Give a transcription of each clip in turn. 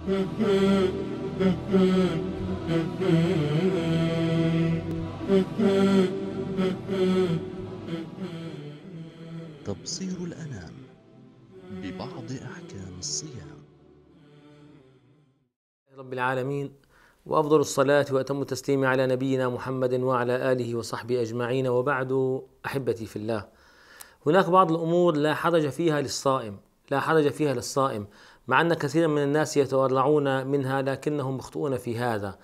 تبصير الأنام ببعض أحكام الصيام رب العالمين وأفضل الصلاة وأتم التسليم على نبينا محمد وعلى آله وصحبه أجمعين وبعد أحبتي في الله هناك بعض الأمور لا حرج فيها للصائم لا حرج فيها للصائم مع أن كثيرا من الناس يتورعون منها لكنهم مخطئون في هذا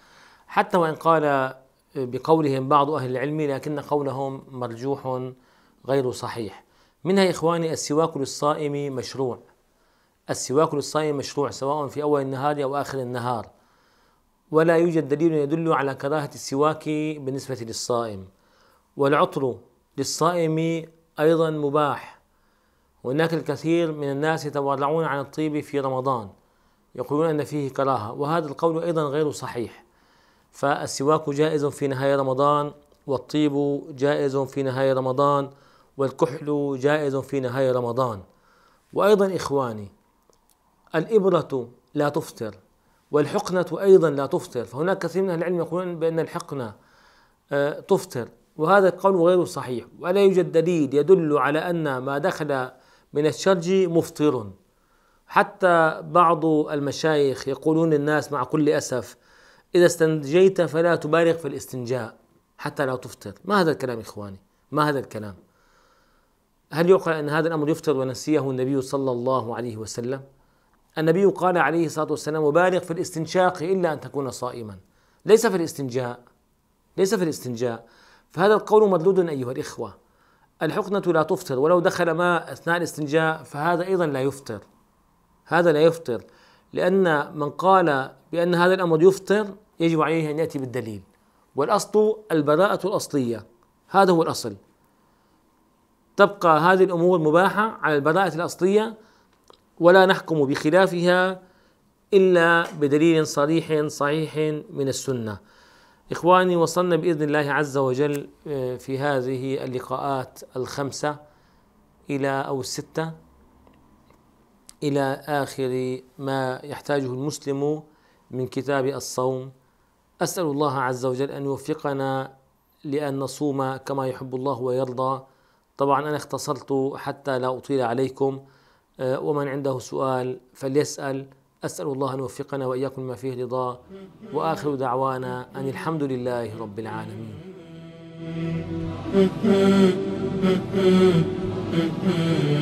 حتى وإن قال بقولهم بعض أهل العلم لكن قولهم مرجوح غير صحيح منها إخواني السواك للصائم مشروع السواك للصائم مشروع سواء في أول النهار أو آخر النهار ولا يوجد دليل يدل على كراهة السواك بالنسبة للصائم والعطر للصائم أيضا مباح وهناك الكثير من الناس يتورعون عن الطيب في رمضان يقولون أن فيه كراهة وهذا القول أيضا غير صحيح فالسواك جائز في نهاية رمضان والطيب جائز في نهاية رمضان والكحل جائز في نهاية رمضان وأيضا إخواني الإبرة لا تفطر والحقنة أيضا لا تفطر فهناك كثير من أهل العلم يقولون بأن الحقنة آه، تفطر وهذا القول غير صحيح ولا يوجد دليل يدل على أن ما دخل من الشرج مفطر حتى بعض المشايخ يقولون الناس مع كل أسف إذا استنجيت فلا تبالغ في الاستنجاء حتى لا تفطر ما هذا الكلام إخواني ما هذا الكلام هل يعقل أن هذا الأمر يفطر ونسيه النبي صلى الله عليه وسلم النبي قال عليه الصلاة والسلام وبالغ في الاستنشاق إلا أن تكون صائما ليس في الاستنجاء ليس في الاستنجاء فهذا القول مردود أيها الإخوة الحقنة لا تفطر ولو دخل ماء أثناء الاستنجاء فهذا أيضا لا يفطر هذا لا يفطر لأن من قال بأن هذا الأمر يفطر يجب عليه أن يأتي بالدليل والأصل البراءة الأصلية هذا هو الأصل تبقى هذه الأمور مباحة على البراءة الأصلية ولا نحكم بخلافها إلا بدليل صريح صحيح من السنة إخواني وصلنا بإذن الله عز وجل آه، في هذه اللقاءات الخمسة إلى أو الستة إلى آخر ما يحتاجه المسلم من كتاب الصوم أسأل الله عز وجل أن يوفقنا لأن نصوم كما يحب الله ويرضى طبعا أنا اختصرت حتى لا أطيل عليكم آه، ومن عنده سؤال فليسأل أسأل الله أن يوفقنا وإياكم ما فيه رضا وآخر دعوانا أن الحمد لله رب العالمين Mm-hmm. mm-hmm. mm-hmm.